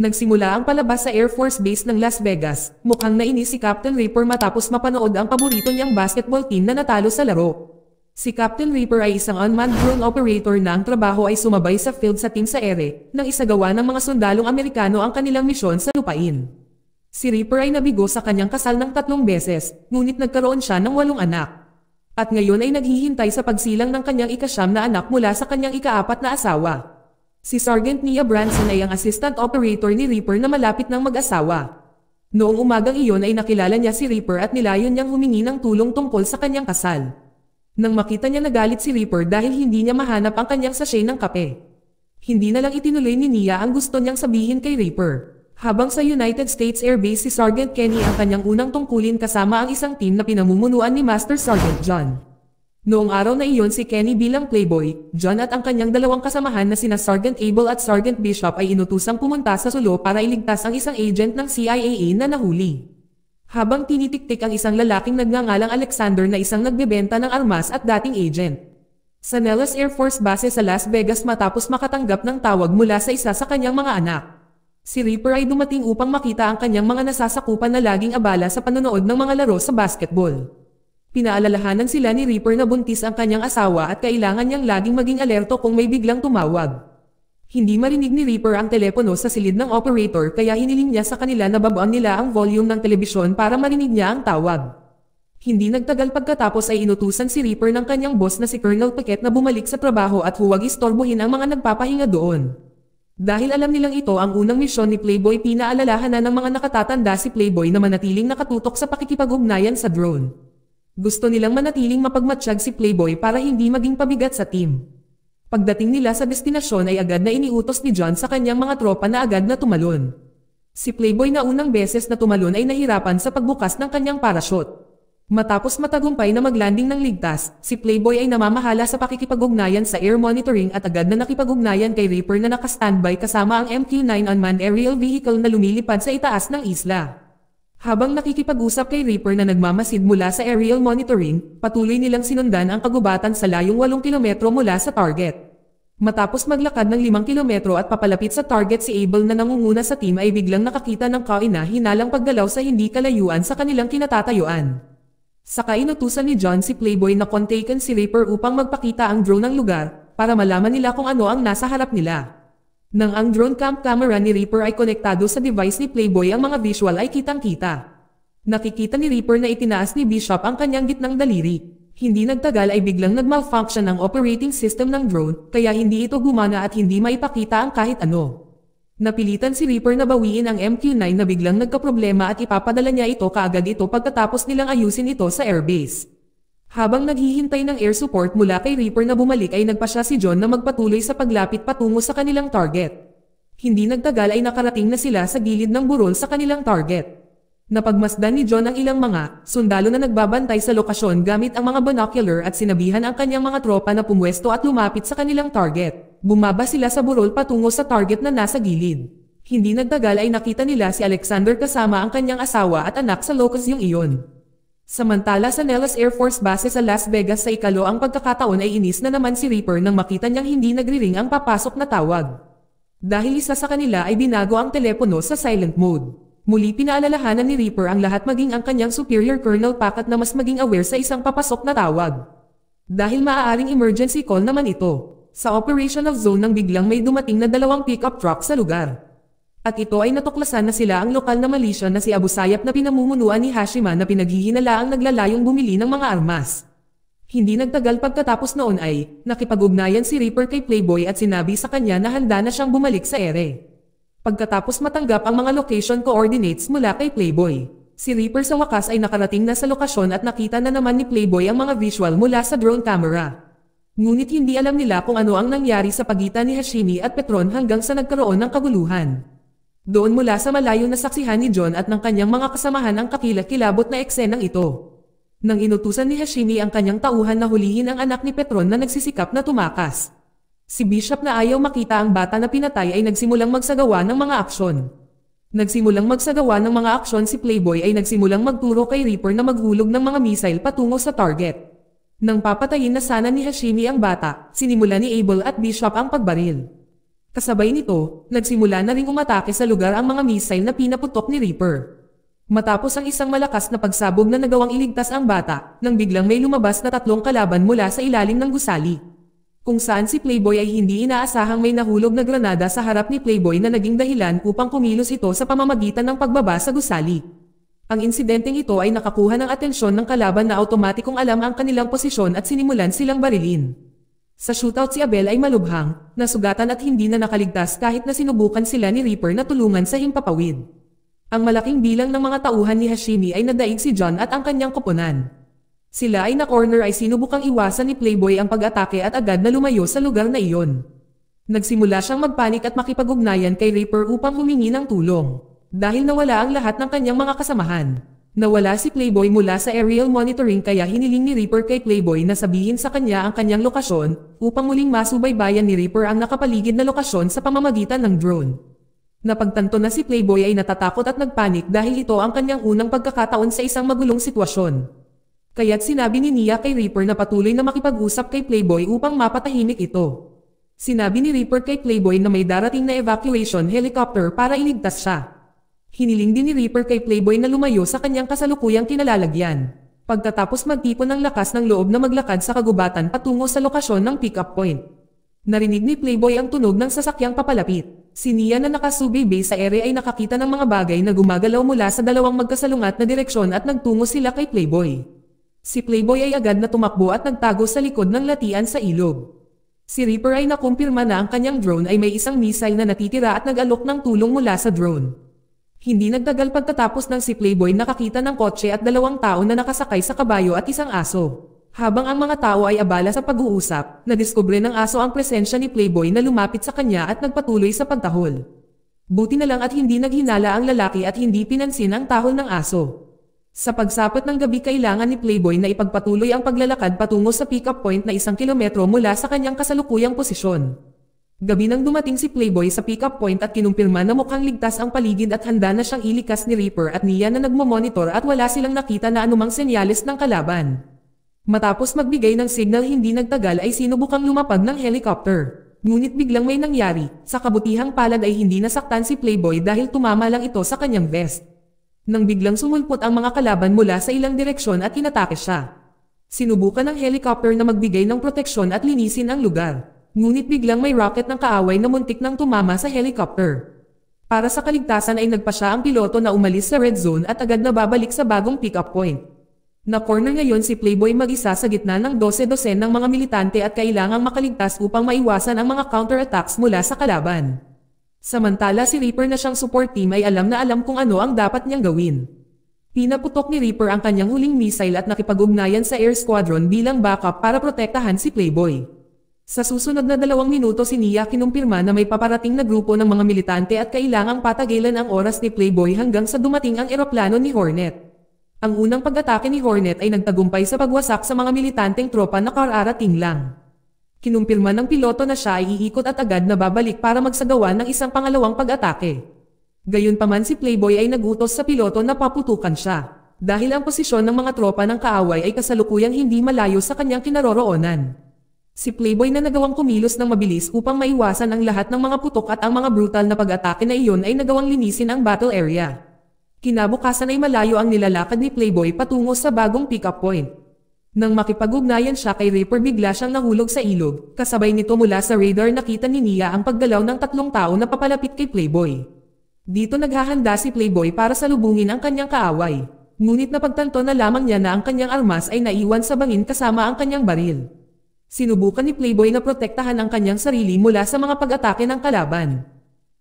Nagsimula ang palabas sa Air Force Base ng Las Vegas. Mukhang nainis si Captain Reaper matapos mapanood ang paborito niyang basketball team na natalo sa laro. Si Captain Reaper ay isang unmanned drone operator na ang trabaho ay sumabay sa field sa team sa ere, nang isagawa ng mga sundalong Amerikano ang kanilang misyon sa lupain. Si Reaper ay nabigo sa kanyang kasal ng tatlong beses, ngunit nagkaroon siya ng walong anak. At ngayon ay naghihintay sa pagsilang ng kanyang ikasyam na anak mula sa kanyang ikaapat na asawa. Si Sergeant Nia Branson ay ang assistant operator ni Reaper na malapit ng mag-asawa. Noong umagang iyon ay nakilala niya si Reaper at nilayon niyang humingi ng tulong tungkol sa kanyang kasal. Nang makita niya nagalit si Reaper dahil hindi niya mahanap ang kanyang sachet ng kape. Hindi na lang itinuloy ni Nia ang gusto niyang sabihin kay Reaper. Habang sa United States Air Base si Sergeant Kenny ang kanyang unang tungkulin kasama ang isang team na pinamumunuan ni Master Sergeant John. Noong araw na iyon si Kenny bilang playboy, John at ang kanyang dalawang kasamahan na sina Sergeant Abel at Sergeant Bishop ay inutusang pumunta sa Sulo para iligtas ang isang agent ng CIA na nahuli. Habang tinitiktik ang isang lalaking nagngangalang Alexander na isang nagbebenta ng armas at dating agent. Sa Nellis Air Force Base sa Las Vegas matapos makatanggap ng tawag mula sa isa sa kanyang mga anak. Si Reaper ay dumating upang makita ang kanyang mga nasasakupan na laging abala sa panonood ng mga laro sa basketball. Pinaalalahanan sila ni Reaper na buntis ang kanyang asawa at kailangan niyang laging maging alerto kung may biglang tumawag. Hindi marinig ni Reaper ang telepono sa silid ng operator kaya hiniling niya sa kanila na babaan nila ang volume ng telebisyon para marinig niya ang tawag. Hindi nagtagal pagkatapos ay inutusan si Reaper ng kanyang boss na si Colonel Paquet na bumalik sa trabaho at huwag istorbohin ang mga nagpapahinga doon. Dahil alam nilang ito ang unang misyon ni Playboy pinaalalahanan ng mga nakatatanda si Playboy na manatiling nakatutok sa pakikipag sa drone. Gusto nilang manatiling mapagmatsyag si Playboy para hindi maging pabigat sa team. Pagdating nila sa destinasyon ay agad na iniutos ni John sa kanyang mga tropa na agad na tumalon. Si Playboy na unang beses na tumalon ay nahirapan sa pagbukas ng kanyang parachute. Matapos matagumpay na maglanding ng ligtas, si Playboy ay namamahala sa pakikipagugnayan sa air monitoring at agad na nakipagugnayan kay Reaper na nakastandby kasama ang MQ-9 unmanned aerial vehicle na lumilipad sa itaas ng isla. Habang nakikipag-usap kay Reaper na nagmamasid mula sa aerial monitoring, patuloy nilang sinundan ang kagubatan sa layong 8 kilometro mula sa target. Matapos maglakad ng 5 kilometro at papalapit sa target si Abel na nangunguna sa team ay biglang nakakita ng Kawi na hinalang paggalaw sa hindi kalayuan sa kanilang kinatatayuan. Saka inutusan ni John si Playboy na kontaken si Reaper upang magpakita ang drone ng lugar, para malaman nila kung ano ang nasa harap nila. Nang ang drone cam camera ni Reaper ay konektado sa device ni Playboy ang mga visual ay kitang-kita. Nakikita ni Reaper na itinaas ni Bishop ang kanyang gitnang daliri. Hindi nagtagal ay biglang nagmalfunction ang operating system ng drone, kaya hindi ito gumana at hindi maipakita ang kahit ano. Napilitan si Reaper na bawiin ang MQ-9 na biglang nagkaproblema at ipapadala niya ito kaagad ito pagkatapos nilang ayusin ito sa airbase. Habang naghihintay ng air support mula kay Reaper na bumalik ay nagpasya si John na magpatuloy sa paglapit patungo sa kanilang target. Hindi nagtagal ay nakarating na sila sa gilid ng burol sa kanilang target. Napagmasdan ni John ang ilang mga sundalo na nagbabantay sa lokasyon gamit ang mga binocular at sinabihan ang kanyang mga tropa na pumwesto at lumapit sa kanilang target. Bumaba sila sa burol patungo sa target na nasa gilid. Hindi nagtagal ay nakita nila si Alexander kasama ang kanyang asawa at anak sa locus yung iyon. Samantala sa Nellis Air Force Base sa Las Vegas sa ikalo ang pagkakataon ay inis na naman si Reaper nang makita niyang hindi nagriring ang papasok na tawag. Dahil isa sa kanila ay binago ang telepono sa silent mode. Muli pinaalalahanan ni Reaper ang lahat maging ang kanyang superior Colonel Pakat na mas maging aware sa isang papasok na tawag. Dahil maaaring emergency call naman ito. Sa operational zone nang biglang may dumating na dalawang pickup truck sa lugar. At ito ay natuklasan na sila ang lokal na malisya na si Abu Sayap na pinamumunuan ni Hashima na pinaghihinalaang naglalayong bumili ng mga armas. Hindi nagtagal pagkatapos noon ay, nakipag-ugnayan si Reaper kay Playboy at sinabi sa kanya na handa na siyang bumalik sa ere. Pagkatapos matanggap ang mga location coordinates mula kay Playboy, si Reaper sa wakas ay nakarating na sa lokasyon at nakita na naman ni Playboy ang mga visual mula sa drone camera. Ngunit hindi alam nila kung ano ang nangyari sa pagitan ni Hashimi at Petron hanggang sa nagkaroon ng kaguluhan. Doon mula sa malayo na saksihan ni John at ng kanyang mga kasamahan ang kakilakilabot na eksenang ito. Nang inutusan ni Hashimi ang kanyang tauhan na hulihin ang anak ni Petron na nagsisikap na tumakas. Si Bishop na ayaw makita ang bata na pinatay ay nagsimulang magsagawa ng mga aksyon. Nagsimulang magsagawa ng mga aksyon si Playboy ay nagsimulang magturo kay Reaper na maghulog ng mga misail patungo sa target. Nang papatayin na sana ni Hashimi ang bata, sinimula ni Abel at Bishop ang pagbaril. Kasabay nito, nagsimula na ring umatake sa lugar ang mga misail na pinaputok ni Reaper. Matapos ang isang malakas na pagsabog na nagawang iligtas ang bata, nang biglang may lumabas na tatlong kalaban mula sa ilalim ng gusali. Kung saan si Playboy ay hindi inaasahang may nahulog na granada sa harap ni Playboy na naging dahilan upang kumilos ito sa pamamagitan ng pagbaba sa gusali. Ang insidenteng ito ay nakakuha ng atensyon ng kalaban na automatikong alam ang kanilang posisyon at sinimulan silang barilin. Sa shootout si Abel ay malubhang, nasugatan at hindi na nakaligtas kahit na sinubukan sila ni Reaper na tulungan sa himpapawid. Ang malaking bilang ng mga tauhan ni Hashimi ay nadaig si John at ang kanyang koponan. Sila ay na-corner ay sinubukang iwasan ni Playboy ang pag-atake at agad na lumayo sa lugar na iyon. Nagsimula siyang magpanik at makipag-ugnayan kay Reaper upang humingi ng tulong. Dahil nawala ang lahat ng kanyang mga kasamahan. Nawala si Playboy mula sa aerial monitoring kaya hiniling ni Reaper kay Playboy na sabihin sa kanya ang kanyang lokasyon, upang muling masubaybayan ni Reaper ang nakapaligid na lokasyon sa pamamagitan ng drone. Napagtanto na si Playboy ay natatakot at nagpanik dahil ito ang kanyang unang pagkakataon sa isang magulong sitwasyon. Kaya't sinabi ni Nia kay Reaper na patuloy na makipag-usap kay Playboy upang mapatahimik ito. Sinabi ni Reaper kay Playboy na may darating na evacuation helicopter para iligtas siya. Hiniling din ni Reaper kay Playboy na lumayo sa kanyang kasalukuyang kinalalagyan. Pagkatapos magtipon ng lakas ng loob na maglakad sa kagubatan patungo sa lokasyon ng pick-up point. Narinig ni Playboy ang tunog ng sasakyang papalapit. Si Nia na nakasubaybay sa ere ay nakakita ng mga bagay na gumagalaw mula sa dalawang magkasalungat na direksyon at nagtungo sila kay Playboy. Si Playboy ay agad na tumakbo at nagtago sa likod ng latian sa ilog. Si Reaper ay nakumpirma na ang kanyang drone ay may isang missile na natitira at nag-alok ng tulong mula sa drone. Hindi nagtagal pagkatapos ng si Playboy nakakita ng kotse at dalawang tao na nakasakay sa kabayo at isang aso. Habang ang mga tao ay abala sa pag-uusap, nadiskubre ng aso ang presensya ni Playboy na lumapit sa kanya at nagpatuloy sa pantahol. Buti na lang at hindi naghinala ang lalaki at hindi pinansin ang tahol ng aso. Sa pagsapat ng gabi kailangan ni Playboy na ipagpatuloy ang paglalakad patungo sa pick-up point na isang kilometro mula sa kanyang kasalukuyang posisyon. Gabi nang dumating si Playboy sa pick-up point at kinumpirma na mukhang ligtas ang paligid at handa na siyang ilikas ni Reaper at Nia na nagmo-monitor at wala silang nakita na anumang senyales ng kalaban. Matapos magbigay ng signal hindi nagtagal ay sinubukang lumapag ng helicopter. Ngunit biglang may nangyari, sa kabutihang palad ay hindi nasaktan si Playboy dahil tumama lang ito sa kanyang vest. Nang biglang sumulpot ang mga kalaban mula sa ilang direksyon at inatake siya. Sinubukan ng helicopter na magbigay ng proteksyon at linisin ang lugar. Ngunit biglang may rocket ng kaaway na muntik nang tumama sa helicopter. Para sa kaligtasan ay nagpa siya ang piloto na umalis sa red zone at agad na babalik sa bagong pick-up point. Na-corner ngayon si Playboy mag-isa sa gitna ng 12-dosen ng mga militante at kailangang makaligtas upang maiwasan ang mga counter-attacks mula sa kalaban. Samantala si Reaper na siyang support team ay alam na alam kung ano ang dapat niyang gawin. Pinaputok ni Reaper ang kanyang huling missile at nakipag-ugnayan sa Air Squadron bilang backup para protektahan si Playboy. Sa susunod na dalawang minuto si kinumpirma na may paparating na grupo ng mga militante at kailangang patagilan ang oras ni Playboy hanggang sa dumating ang eroplano ni Hornet. Ang unang pag-atake ni Hornet ay nagtagumpay sa pagwasak sa mga militanteng tropa na kararating lang. Kinumpirma ng piloto na siya ay iikot at agad na babalik para magsagawa ng isang pangalawang pag-atake. Gayunpaman si Playboy ay nagutos sa piloto na paputukan siya, dahil ang posisyon ng mga tropa ng kaaway ay kasalukuyang hindi malayo sa kanyang kinaroroonan. Si Playboy na nagawang kumilos ng mabilis upang maiwasan ang lahat ng mga putok at ang mga brutal na pag-atake na iyon ay nagawang linisin ang battle area. Kinabukasan ay malayo ang nilalakad ni Playboy patungo sa bagong pick-up point. Nang makipag-ugnayan siya kay Reaper bigla siyang nahulog sa ilog, kasabay nito mula sa radar nakita ni Nia ang paggalaw ng tatlong tao na papalapit kay Playboy. Dito naghahanda si Playboy para salubungin ang kanyang kaaway. Ngunit napagtanto na lamang niya na ang kanyang armas ay naiwan sa bangin kasama ang kanyang baril. Sinubukan ni Playboy na protektahan ang kanyang sarili mula sa mga pag-atake ng kalaban.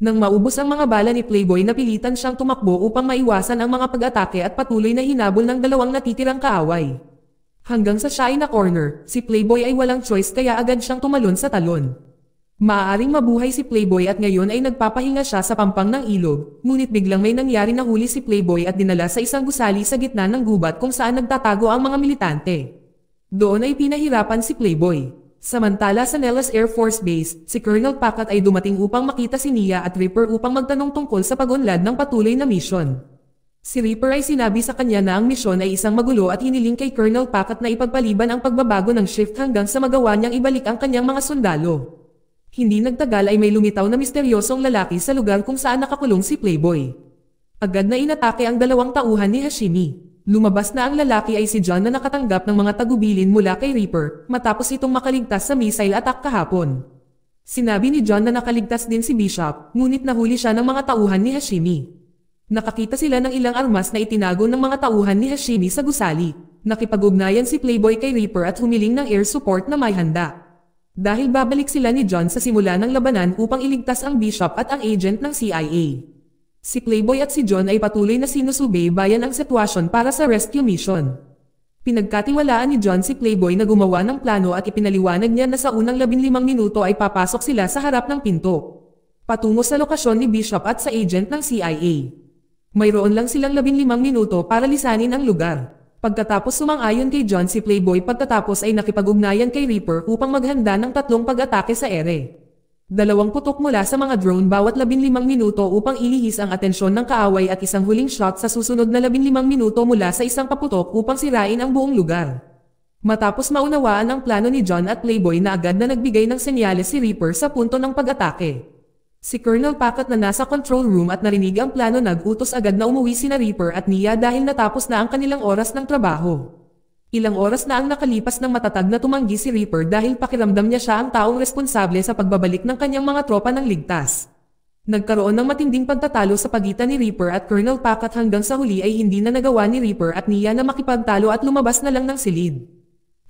Nang maubos ang mga bala ni Playboy napilitan siyang tumakbo upang maiwasan ang mga pag-atake at patuloy na hinabol ng dalawang natitirang kaaway. Hanggang sa siya ay na corner, si Playboy ay walang choice kaya agad siyang tumalon sa talon. Maaaring mabuhay si Playboy at ngayon ay nagpapahinga siya sa pampang ng ilog, ngunit biglang may nangyari na huli si Playboy at dinala sa isang gusali sa gitna ng gubat kung saan nagtatago ang mga militante. Doon ay pinahirapan si Playboy. Samantala sa Nellis Air Force Base, si Colonel Pakat ay dumating upang makita si Nia at Ripper upang magtanong tungkol sa pagunlad ng patuloy na misyon. Si Reaper ay sinabi sa kanya na ang misyon ay isang magulo at hiniling kay Colonel Pakat na ipagpaliban ang pagbabago ng shift hanggang sa magawa niyang ibalik ang kanyang mga sundalo. Hindi nagtagal ay may lumitaw na misteryosong lalaki sa lugar kung saan nakakulong si Playboy. Agad na inatake ang dalawang tauhan ni Hashimi. Lumabas na ang lalaki ay si John na nakatanggap ng mga tagubilin mula kay Reaper matapos itong makaligtas sa missile attack kahapon. Sinabi ni John na nakaligtas din si Bishop, ngunit nahuli siya ng mga tauhan ni Hashimi. Nakakita sila ng ilang armas na itinago ng mga tauhan ni Hashimi sa gusali. Nakipag-ugnayan si Playboy kay Reaper at humiling ng air support na may handa. Dahil babalik sila ni John sa simula ng labanan upang iligtas ang Bishop at ang agent ng CIA. Si Playboy at si John ay patuloy na sinusubaybayan ang sitwasyon para sa rescue mission. Pinagkatiwalaan ni John si Playboy na gumawa ng plano at ipinaliwanag niya na sa unang 15 minuto ay papasok sila sa harap ng pinto. Patungo sa lokasyon ni Bishop at sa agent ng CIA. Mayroon lang silang 15 minuto para lisanin ang lugar. Pagkatapos sumang-ayon kay John si Playboy pagkatapos ay nakipag-ugnayan kay Reaper upang maghanda ng tatlong pag-atake sa ere. Dalawang putok mula sa mga drone bawat 15 minuto upang ilihis ang atensyon ng kaaway at isang huling shot sa susunod na 15 minuto mula sa isang paputok upang sirain ang buong lugar. Matapos maunawaan ang plano ni John at Playboy na agad na nagbigay ng senyales si Reaper sa punto ng pag-atake. Si Colonel Packet na nasa control room at narinig ang plano nagutos agad na umuwi si na Reaper at Nia dahil natapos na ang kanilang oras ng trabaho. Ilang oras na ang nakalipas ng matatag na tumanggi si Reaper dahil pakiramdam niya siya ang taong responsable sa pagbabalik ng kanyang mga tropa ng ligtas. Nagkaroon ng matinding pagtatalo sa pagitan ni Reaper at Colonel Pack hanggang sa huli ay hindi na nagawa ni Reaper at Nia na makipagtalo at lumabas na lang ng silid.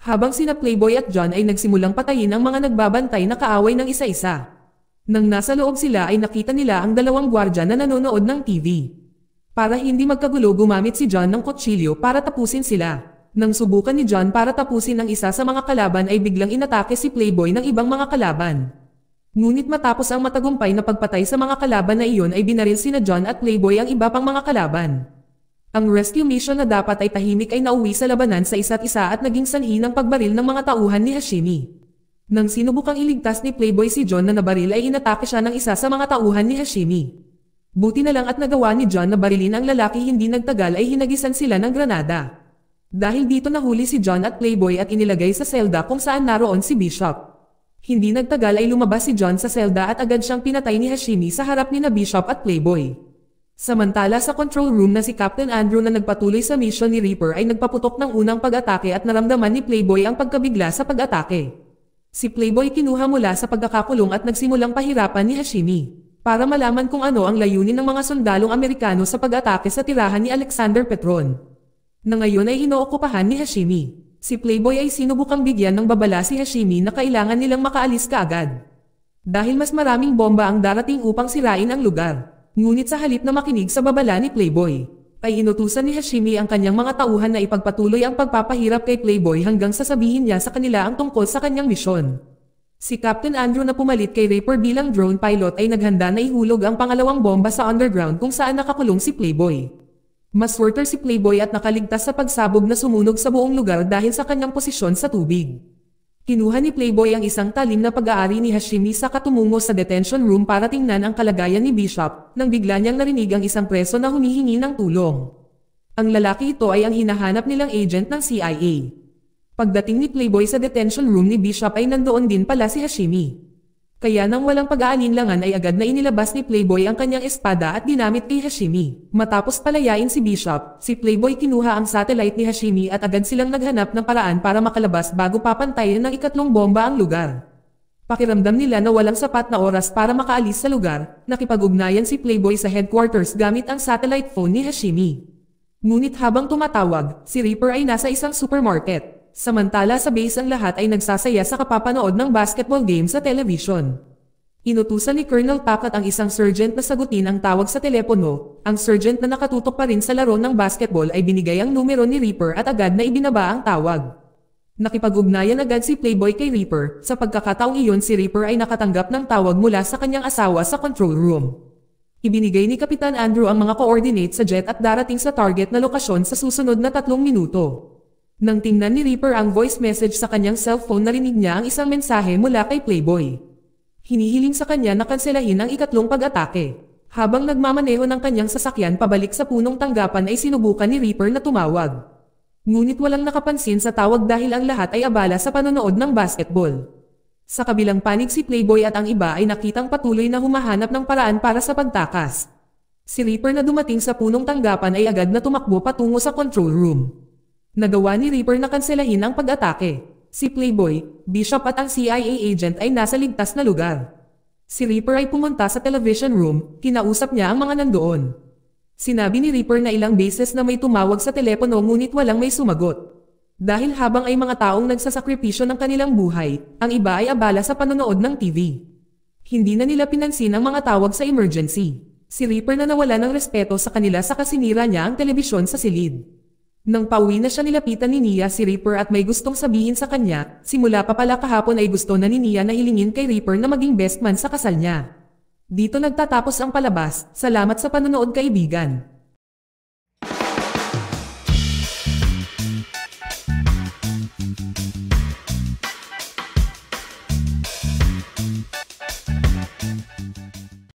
Habang sina Playboy at John ay nagsimulang patayin ang mga nagbabantay na kaaway ng isa-isa. Nang nasa loob sila ay nakita nila ang dalawang gwardya na nanonood ng TV. Para hindi magkagulo gumamit si John ng kutsilyo para tapusin sila. Nang subukan ni John para tapusin ang isa sa mga kalaban ay biglang inatake si Playboy ng ibang mga kalaban. Ngunit matapos ang matagumpay na pagpatay sa mga kalaban na iyon ay binaril sina John at Playboy ang iba pang mga kalaban. Ang rescue mission na dapat ay tahimik ay nauwi sa labanan sa isa't isa at naging sanhi ng pagbaril ng mga tauhan ni Hashimi. Nang sinubukang iligtas ni Playboy si John na nabaril ay inatake siya ng isa sa mga tauhan ni Hashimi. Buti na lang at nagawa ni John na barilin ang lalaki hindi nagtagal ay hinagisan sila ng granada. Dahil dito nahuli si John at Playboy at inilagay sa selda kung saan naroon si Bishop. Hindi nagtagal ay lumabas si John sa selda at agad siyang pinatay ni Hashimi sa harap ni na Bishop at Playboy. Samantala sa control room na si Captain Andrew na nagpatuloy sa mission ni Reaper ay nagpaputok ng unang pag-atake at naramdaman ni Playboy ang pagkabigla sa pag-atake. Si Playboy kinuha mula sa pagkakakulong at nagsimulang pahirapan ni Hashimi para malaman kung ano ang layunin ng mga sundalong Amerikano sa pag-atake sa tirahan ni Alexander Petron na ngayon ay hinookupahan ni Hashimi. Si Playboy ay sinubukang bigyan ng babala si Hashimi na kailangan nilang makaalis kaagad. Dahil mas maraming bomba ang darating upang sirain ang lugar. Ngunit sa halip na makinig sa babala ni Playboy, ay inutusan ni Hashimi ang kanyang mga tauhan na ipagpatuloy ang pagpapahirap kay Playboy hanggang sasabihin niya sa kanila ang tungkol sa kanyang misyon. Si Captain Andrew na pumalit kay Raper bilang drone pilot ay naghanda na ihulog ang pangalawang bomba sa underground kung saan nakakulong si Playboy. Maswerte si Playboy at nakaligtas sa pagsabog na sumunog sa buong lugar dahil sa kanyang posisyon sa tubig. Kinuha ni Playboy ang isang talim na pag-aari ni Hashimi sa katumungo sa detention room para tingnan ang kalagayan ni Bishop, nang bigla niyang narinig ang isang preso na humihingi ng tulong. Ang lalaki ito ay ang hinahanap nilang agent ng CIA. Pagdating ni Playboy sa detention room ni Bishop ay nandoon din pala si Hashimi. Kaya nang walang pag-aalinlangan ay agad na inilabas ni Playboy ang kanyang espada at dinamit kay Hashimi. Matapos palayain si Bishop, si Playboy kinuha ang satellite ni Hashimi at agad silang naghanap ng paraan para makalabas bago papantayin ng ikatlong bomba ang lugar. Pakiramdam nila na walang sapat na oras para makaalis sa lugar, nakipag-ugnayan si Playboy sa headquarters gamit ang satellite phone ni Hashimi. Ngunit habang tumatawag, si Reaper ay nasa isang supermarket. Samantala sa base ang lahat ay nagsasaya sa kapapanood ng basketball game sa television. Inutusan ni Colonel Pakat ang isang sergeant na sagutin ang tawag sa telepono, ang sergeant na nakatutok pa rin sa laro ng basketball ay binigay ang numero ni Reaper at agad na ibinaba ang tawag. Nakipag-ugnayan agad si Playboy kay Reaper, sa pagkakataong iyon si Reaper ay nakatanggap ng tawag mula sa kanyang asawa sa control room. Ibinigay ni Kapitan Andrew ang mga coordinates sa jet at darating sa target na lokasyon sa susunod na tatlong minuto. Nang tingnan ni Reaper ang voice message sa kanyang cellphone narinig niya ang isang mensahe mula kay Playboy. Hinihiling sa kanya na kanselahin ang ikatlong pag-atake. Habang nagmamaneho ng kanyang sasakyan pabalik sa punong tanggapan ay sinubukan ni Reaper na tumawag. Ngunit walang nakapansin sa tawag dahil ang lahat ay abala sa panonood ng basketball. Sa kabilang panig si Playboy at ang iba ay nakitang patuloy na humahanap ng paraan para sa pagtakas. Si Reaper na dumating sa punong tanggapan ay agad na tumakbo patungo sa control room. Nagawa ni Reaper na kanselahin ang pag-atake. Si Playboy, Bishop at ang CIA agent ay nasa ligtas na lugar. Si Reaper ay pumunta sa television room, kinausap niya ang mga nandoon. Sinabi ni Reaper na ilang beses na may tumawag sa telepono ngunit walang may sumagot. Dahil habang ay mga taong nagsasakripisyo ng kanilang buhay, ang iba ay abala sa panonood ng TV. Hindi na nila pinansin ang mga tawag sa emergency. Si Reaper na nawala ng respeto sa kanila sa kasinira niya ang telebisyon sa silid. Nang pauwi na siya nilapitan ni Nia si Reaper at may gustong sabihin sa kanya, simula pa pala kahapon ay gusto na ni Nia na hilingin kay Reaper na maging best man sa kasal niya. Dito nagtatapos ang palabas, salamat sa panonood kaibigan.